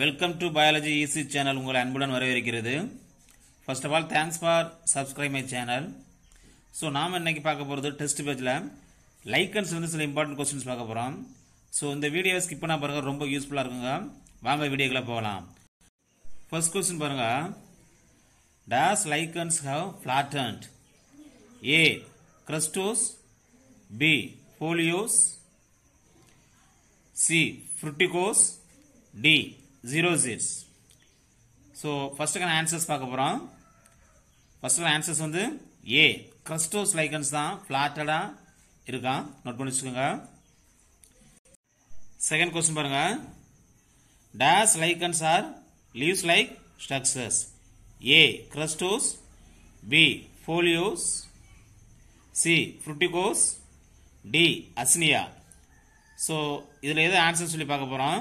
Welcome to biology easy channel உங்களை அன்புடன் வரவேற்கிறது first of all thanks for subscribe my channel so நாம் இன்றைக்கி பார்க்க போகிறது டெஸ்ட் பேஜில் லைக்கன்ஸ் வந்து சில இம்பார்ட்டன்ட் கொஸ்டின்ஸ் பார்க்க போகிறோம் ஸோ இந்த வீடியோ ஸ்கிப் பண்ணால் பாருங்கள் ரொம்ப யூஸ்ஃபுல்லாக இருக்குங்க வாங்க வீடியோக்குள்ளே போகலாம் ஃபர்ஸ்ட் கொஸ்டின் பாருங்கள் does lichens have flattened A crustose B foliose C fruticose D zero ஜீர்ஸ் ஸோ ஃபஸ்ட்டுக்கான ஆன்சர்ஸ் பார்க்க போகிறோம் ஃபஸ்ட்டுக்கான ஆன்சர்ஸ் வந்து ஏ கிரஸ்டோஸ் லைகன்ஸ் தான் ஃப்ளாட்டடாக இருக்கான் நோட் பண்ணி வச்சுக்கோங்க செகண்ட் கொஸ்டின் பாருங்க does lichens are leaves like structures A crustose B foliose C fruticose D Usnea so இதில் எது ஆன்சர் சொல்லி பார்க்க போகிறோம்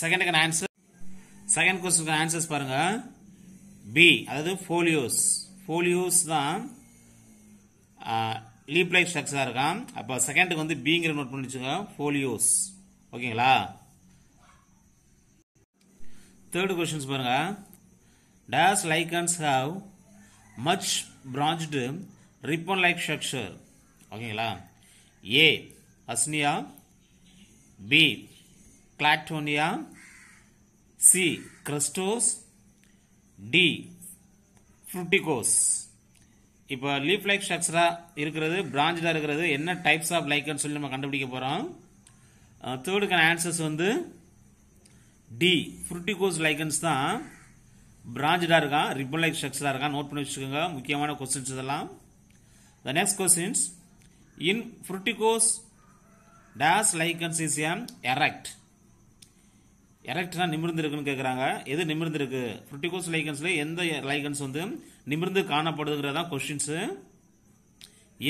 second answer second question answers பாருங்க பி அதாவது போலியோஸ் போலியோஸ் தான் லீப் லைஃப் ஸ்ட்ரக்சராக இருக்கான் அப்போ செகண்டுக்கு வந்து பிங்கிற நோட் பண்ணி வச்சுக்கோங்க ஓகேங்களா தேர்டு கொஸ்டின்ஸ் பாருங்க does lichens have much branched ribbon like structure ஓகேங்களா A Usnea B Cladonia C Crustos D Fruticos இப்போ லீஃப் லைக் structure இருக்கிறது பிரான்ச்சில் இருக்கிறது என்ன டைப்ஸ் ஆஃப் lichen சொல்லி நம்ம கண்டுபிடிக்க போகிறோம் answers ஆன்சர்ஸ் வந்து டி Fruticos லைக்கன்ஸ் தான் பிரான்ச்சாக இருக்கான் ribbon லைக் ஸ்ட்ரக்சராக இருக்காம், நோட் பண்ணி வச்சுக்கோங்க முக்கியமான கொஸ்டின்ஸ் இதலாம். The next questions, in Fruticos, dash lichens is um erect electron நிமிர்ந்திருக்குன்னு கேட்குறாங்க எது நிமிர்ந்திருக்கு ஃப்ரூட்டிகோஸ் லைகன்ஸில் எந்த லைகன்ஸ் வந்து நிமிர்ந்து காணப்படுதுங்கிறதான் questions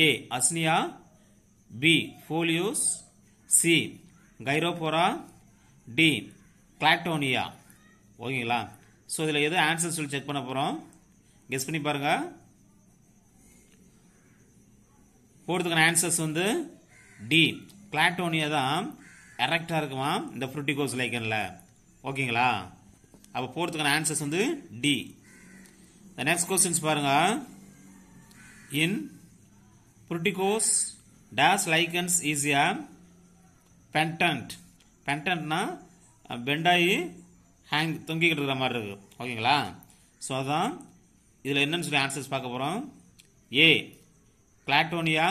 A Usnea B foliose C Gyrophora D Cladonia ஓகேங்களா ஸோ இதில் எது ஆன்சர் சொல்லி செக் பண்ண போகிறோம் கெஸ் பண்ணி பாருங்கள் போகிறதுக்கான ஆன்சர்ஸ் வந்து டி கிளாக்டோனியா தான் எரக்டாக இருக்குமா இந்த ஃப்ரூட்டிகோஸ் லைக்கனில் ஓகேங்களா அப்போ போகிறதுக்கான ஆன்சர்ஸ் வந்து டி த நெக்ஸ்ட் கொஸ்டின்ஸ் பாருங்க in fruticose dash lichens is a pendant பென்டன்ட்னா பெண்டாயி ஹேங் தொங்கிக்கிட்டு இருக்கிற மாதிரி இருக்குது ஓகேங்களா ஸோ அதான் இதில் என்னன்னு சொல்லி ஆன்சர்ஸ் பார்க்க போகிறோம் A Cladonia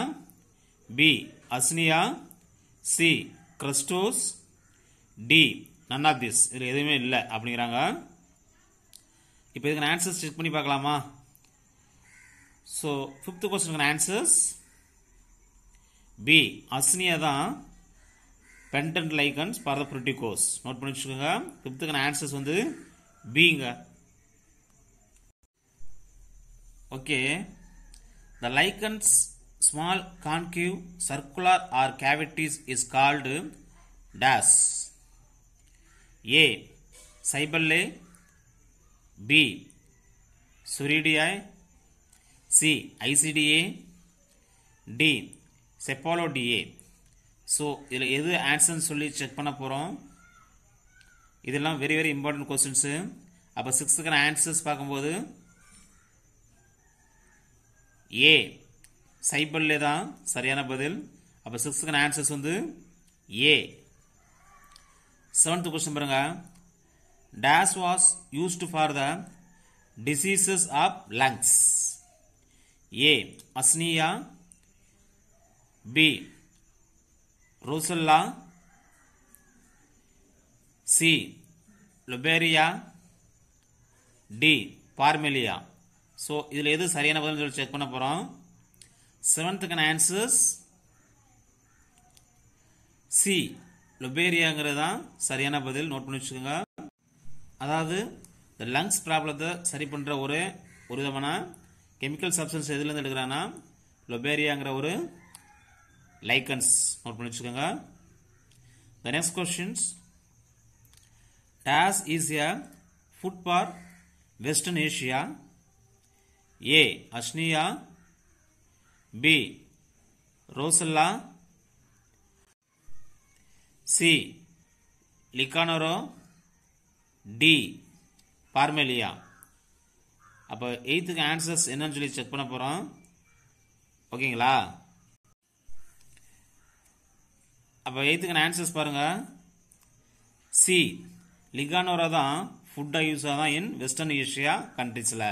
B Usnea C crustose D none of this இதில் எதுவுமே இல்லை அப்படிங்கிறாங்க இப்போ இதுக்கு நான் ஆன்சர்ஸ் செக் பண்ணி பார்க்கலாமா ஸோ ஃபிஃப்த்து கொஸ்டினுக்கு ஆன்சர்ஸ் பி அஸ்னியா தான் pendant lichens for the fruticose note பண்ணி வச்சுக்கோங்க ஃபிஃப்த்துக்கான ஆன்சர்ஸ் வந்து பிங்க okay the lichens small concave circular or cavities is called dash A cyphellae B soredia C isidia D cephalodia so இதில் எது ஆன்சர்னு சொல்லி செக் பண்ண போகிறோம் இதெல்லாம் வெரி வெரி இம்பார்ட்டன்ட் கொஸ்டின்ஸு அப்போ சிக்ஸ்த்துக்கான ஆன்சர்ஸ் பார்க்கும்போது ஏ சைபல்லே தான் சரியான பதில் அப்போ சிக்ஸ்த்துக்கான ஆன்சர்ஸ் வந்து ஏ செவன்த் கொஸ்டின் பாருங்க dash was used for the diseases of lungs A Usnea B Roccella C Lobaria D Parmelia so இதில் எது சரியான பதில் சொல்லி செக் பண்ண போகிறோம் செவன்த்துக்கான ஆன்சர்ஸ் சி லொபேரியாங்கிறது தான் சரியான பதில் நோட் பண்ணி வச்சுக்கோங்க அதாவது இந்த லங்ஸ் ப்ராப்ளத்தை சரி பண்ணுற ஒரு ஒரு விதமான கெமிக்கல் சப்ஸ்டன்ஸ் எதுலேருந்து எடுக்கிறான்னா லொபேரியாங்கிற ஒரு லைக்கன்ஸ் நோட் பண்ணி வச்சுக்கோங்க the next questions dash is a food for western Asia A Usnea B Roccella C Lecanora D Parmelia அப்போ எயித்துக்கு ஆன்சர்ஸ் என்னன்னு சொல்லி செக் பண்ண போகிறோம் ஓகேங்களா அப்போ எயித்துக்கான ஆன்சர்ஸ் பாருங்கள் சி லிகானோரா தான் ஃபுட்டாக யூஸ் ஆதான் இன் வெஸ்டர்ன் ஏஷியா கண்ட்ரிஸில்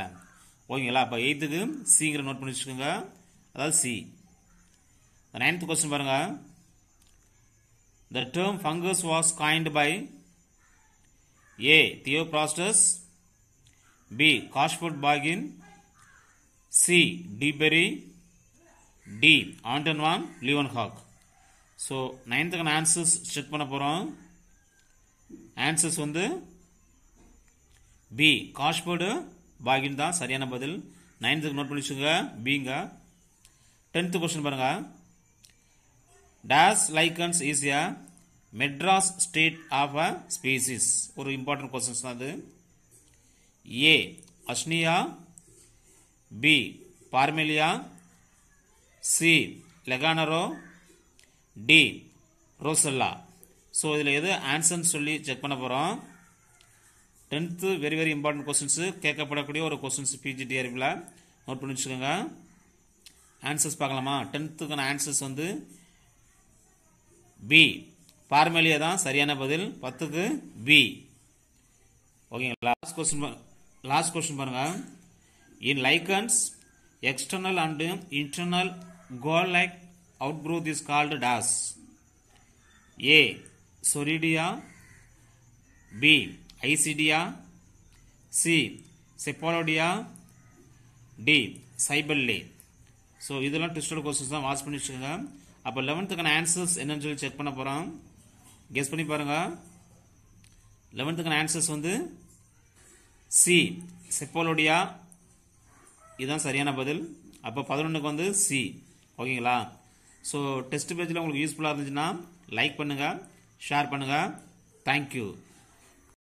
ஓகேங்களா அப்போ எயித்துக்கு சிங்கிற நோட் பண்ணி வச்சுக்கோங்க அதாவது சி நைன்த் கொஸ்டின் பாருங்கள் The term fungus was coined by A. Theophrastus B. Cashford Bagin C. DeBerry D. Anton van Leeuwenhoek so நைன்த்துக்கான ஆன்சர்ஸ் செக் பண்ண answers ஆன்சர்ஸ் வந்து பி காஷ்போர்டு பாகின் தான் சரியான பதில் நைன்த்துக்கு note பண்ணி B. பிங்க டென்த்து கொஸ்டின் பாருங்கள் dash lichens is a Madras state of a species ஒரு இம்பார்ட்டன்ட் கொஸ்டின்ஸ் தான் அது A Usnea B Parmelia C Lecanora D Roccella so இதில் எது ஆன்சர்னு சொல்லி செக் பண்ண போகிறோம் tenth very very important questions கேட்கப்படக்கூடிய ஒரு கொஸ்டின்ஸ் பிஜிடிஆர்பியில் நோட் பண்ணி வச்சுக்கோங்க ஆன்சர்ஸ் பார்க்கலாமா டென்த்துக்கான ஆன்சர்ஸ் வந்து பி பார்மெலியா தான் சரியான பதில் பத்துக்கு பி ஓகேங்க லாஸ்ட் கொஸ்டின் லாஸ்ட் கொஸ்டின் பாருங்க in lichens external and internal gall like outgrowth is called dash A soredia B isidia C cephalodia D cyphellae so இதெல்லாம் டிஸ்டல் கொஸ்டின்ஸ் தான் வாட்ச் பண்ணி அப்போ லெவன்த்துக்கான ஆன்சர்ஸ் என்னன்னு சொல்லி செக் பண்ண போகிறோம் கெஸ் பண்ணி பாருங்க லெவன்த்துக்கான ஆன்சர்ஸ் வந்து சி செப்போலோடியா இதுதான் சரியான பதில் அப்போ பதினொன்றுக்கு வந்து சி ஓகேங்களா ஸோ டெஸ்ட் பேஜில் உங்களுக்கு யூஸ்ஃபுல்லாக இருந்துச்சுன்னா லைக் பண்ணுங்கள் ஷேர் பண்ணுங்கள் தேங்க்யூ